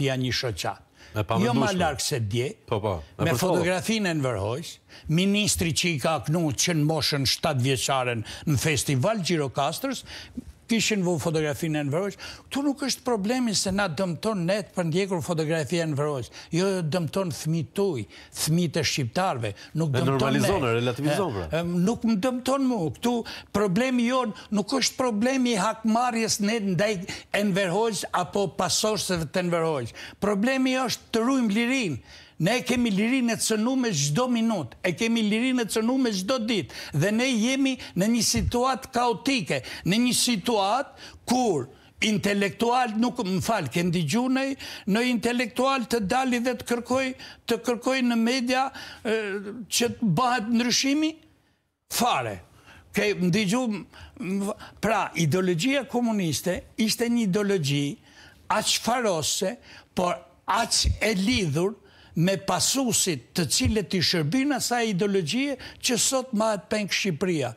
të janë një shoqat. Jo ma larkë se dje, po, po. me fotografinë e në vërhojsh, ministri që i ka knu që në moshën 7 vjeqaren në festival Gjirokastrës, kishin vë fotografi në në këtu nuk është problemi se na dëmton net për ndjekur fotografi në vërojsh, jo, jo dëmton tuj, thmi të shqiptarve, nuk dëmton net. Pra. E normalizone, pra. Nuk më dëmton mu, këtu problemi jo nuk është problemi hakmarjes net ndaj në apo pasosëve të në Problemi është të rujmë lirinë. Ne kemi lirin e cënu me gjdo minut, e kemi lirin e cënu me gjdo dit, dhe ne jemi në një situat kaotike, në një situat kur intelektual nuk më falë, këndë i gjunej, në intelektual të dali dhe të kërkoj, të kërkoj në media që të bëhet nërshimi, fare. Pra, ideologjia komuniste ishte një ideologji aqë farose, por aqë e lidhur me pasusit të cilët i shërbina sa ideologjie që sot mahet penkë Shqipëria.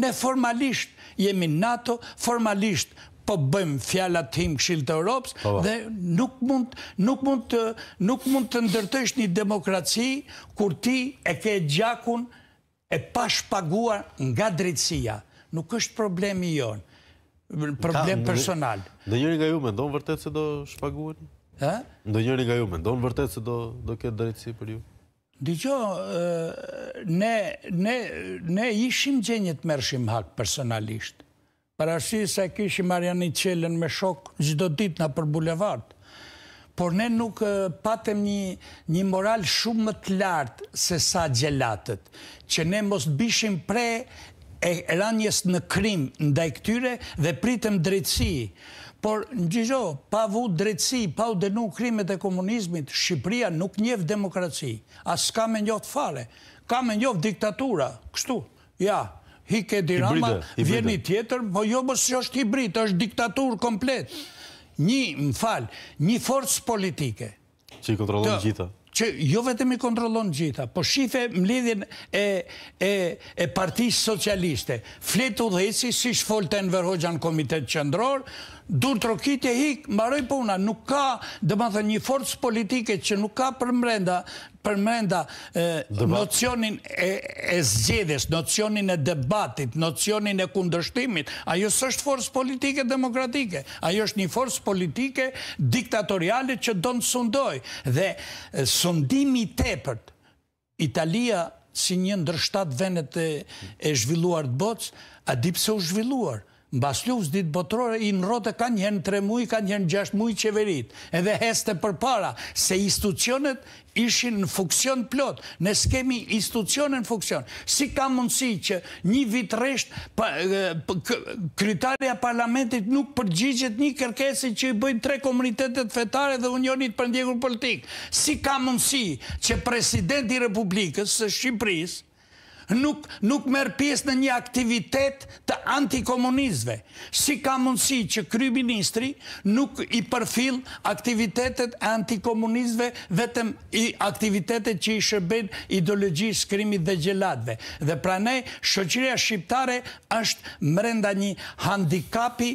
Ne formalisht jemi NATO, formalisht po bëjmë fjalat tim këshilë të Europës, po. dhe nuk mund, nuk, mund të, nuk mund të ndërtësht një demokraci kur ti e ke gjakun e pashpaguar nga drejtsia. Nuk është problemi jonë, problem personal. Dhe njëri nga ju, me ndonë vërtet se do shpaguar një? Ndë njëri nga ju, me ndonë vërtet se do këtë drejtësi për ju? Dikjo, ne ishim gjenjët mërshim hak personalisht. Para si se kishim Marjani Qelen me shok gjithdo dit nga për bulevard. Por ne nuk patem një moral shumë më të lartë se sa gjelatët. Që ne mos të bishim pre e ranjes në krim ndaj këtyre dhe pritem drejtësi. Por, në gjizho, pa vu drejtësi, pa u denu krimet e komunizmit, Shqipria nuk njëvë demokraci. A s'ka me njëvë fale. Ka me njëvë diktatura. Kështu, ja, hike dirama, vjeni tjetër, po jo mos që jo është hibrit, është diktatur komplet. Një, më falë, një forcë politike. Që i kontrolonë gjitha. Që jo vetëm i kontrolonë gjitha, po shife më lidhjen e partijës socialiste. Fletu dhe si shfolten vërhojgjan komitet qëndrorë, dur të rokit e hik, mbaroj puna, nuk ka, dhe më thë, një forës politike që nuk ka përmrenda, përmrenda nocionin e zgjedhjes, nocionin e debatit, nocionin e kundërshtimit, ajo së është forës politike demokratike, ajo është një forës politike diktatoriale që do në sundoj, dhe sundimi tepërt, Italia si një ndër venet e zhvilluar të botës, a dipë u zhvilluar, në ditë botërore i në rote kanë njënë tre mujë, kanë njënë gjasht mujë qeverit, edhe heste për para, se institucionet ishin në funksion plot, në skemi institucionet në funksion. Si ka mundësi që një vit resht, krytarja parlamentit nuk përgjigjet një kërkesi që i bëjnë tre komunitetet fetare dhe unionit për politik. Si ka mundësi që presidenti Republikës, së Shqipërisë, nuk, nuk merë pjesë në një aktivitet të antikomunizve. Si ka mundësi që kry ministri nuk i përfil aktivitetet antikomunizve vetëm i aktivitetet që i shërben ideologi skrimit dhe gjelatve. Dhe pra ne, shëqiria shqiptare është mrenda një handikapi